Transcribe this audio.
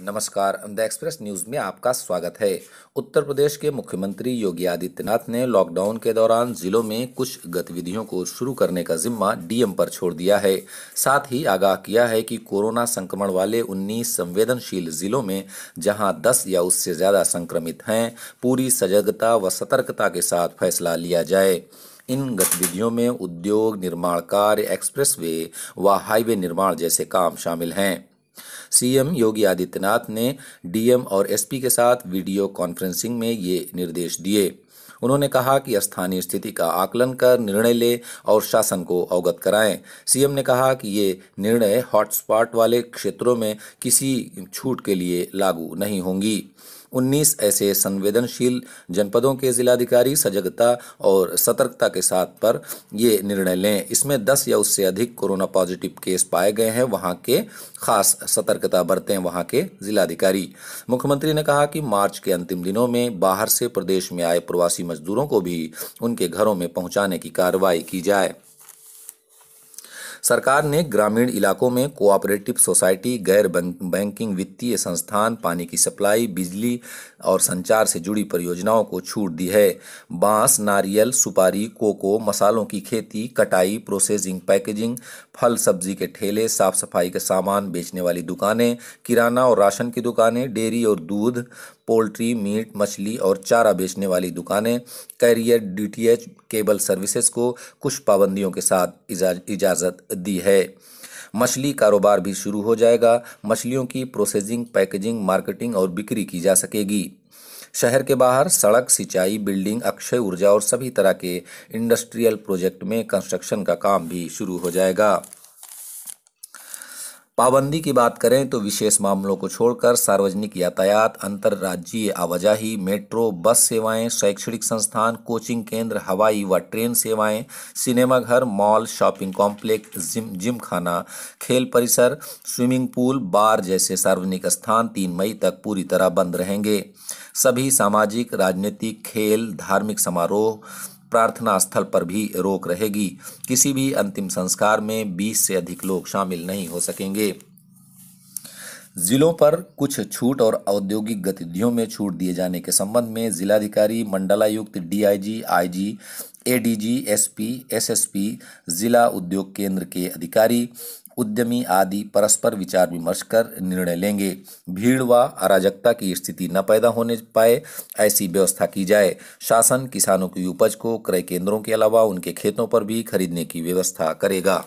नमस्कार the express news में आपका स्वागत है उत्तर प्रदेश के मुख्यमंत्री योगी आदित्यनाथ ने लॉकडाउन के दौरान जिलों में कुछ गतिविधियों को शुरू करने का जिम्मा डीएम पर छोड़ दिया है साथ ही आगाह किया है कि कोरोना संक्रमण वाले 19 संवेदनशील जिलों में जहां 10 या उससे ज्यादा संक्रमित हैं पूरी सजगता व सतर्कता के साथ फैसला लिया जाए इन गतिविधियों में उद्योग निर्माण कार्य एक्सप्रेस व हाईवे निर्माण जैसे काम शामिल हैं सीएम योगी आदित्यनाथ ने डीएम और एसपी के साथ वीडियो कॉन्फ्रेंसिंग में ये निर्देश दिए उन्होंने कहा कि स्थानीय स्थिति का आकलन कर निर्णय ले और शासन को अवगत कराएं सीएम ने कहा कि ये निर्णय हॉटस्पॉट वाले क्षेत्रों में किसी छूट के लिए लागू नहीं होंगी उन्नीस ऐसे संवेदनशील जनपदों के जिलाधिकारी सजगता और सतर्कता के साथ पर ये निर्णय लें इसमें दस या उससे अधिक कोरोना पॉजिटिव केस पाए गए हैं वहाँ के खास सतर्कता बरतें वहाँ के जिलाधिकारी मुख्यमंत्री ने कहा कि मार्च के अंतिम दिनों में बाहर से प्रदेश में आए प्रवासी मजदूरों को भी उनके घरों में पहुंचाने की कार्रवाई की जाए सरकार ने ग्रामीण इलाकों में कोऑपरेटिव सोसाइटी गैर बैंकिंग वित्तीय संस्थान पानी की सप्लाई बिजली और संचार से जुड़ी परियोजनाओं को छूट दी है बांस नारियल सुपारी कोको मसालों की खेती कटाई प्रोसेसिंग पैकेजिंग फल सब्जी के ठेले साफ सफाई के सामान बेचने वाली दुकानें किराना और राशन की दुकानें डेयरी और दूध पोल्ट्री मीट मछली और चारा बेचने वाली दुकानें कैरियर डीटीएच केबल सर्विसेज को कुछ पाबंदियों के साथ इजाज़त दी है मछली कारोबार भी शुरू हो जाएगा मछलियों की प्रोसेसिंग पैकेजिंग मार्केटिंग और बिक्री की जा सकेगी शहर के बाहर सड़क सिंचाई बिल्डिंग अक्षय ऊर्जा और सभी तरह के इंडस्ट्रियल प्रोजेक्ट में कंस्ट्रक्शन का काम भी शुरू हो जाएगा पाबंदी की बात करें तो विशेष मामलों को छोड़कर सार्वजनिक यातायात अंतर्राज्यीय आवाजाही मेट्रो बस सेवाएं, शैक्षणिक संस्थान कोचिंग केंद्र हवाई व ट्रेन सेवाएं, सिनेमाघर mall shopping complex gym gym खाना खेल परिसर स्विमिंग पूल बार जैसे सार्वजनिक स्थान तीन मई तक पूरी तरह बंद रहेंगे सभी सामाजिक राजनीतिक खेल धार्मिक समारोह प्रार्थना स्थल पर भी रोक रहेगी किसी भी अंतिम संस्कार में 20 से अधिक लोग शामिल नहीं हो सकेंगे जिलों पर कुछ छूट और औद्योगिक गतिविधियों में छूट दिए जाने के संबंध में जिलाधिकारी मंडलायुक्त DIG IG ADG SP SSP जिला उद्योग केंद्र के अधिकारी उद्यमी आदि परस्पर विचार विमर्श कर निर्णय लेंगे भीड़ व अराजकता की स्थिति न पैदा होने पाए ऐसी व्यवस्था की जाए शासन किसानों की उपज को क्रय केंद्रों के अलावा उनके खेतों पर भी खरीदने की व्यवस्था करेगा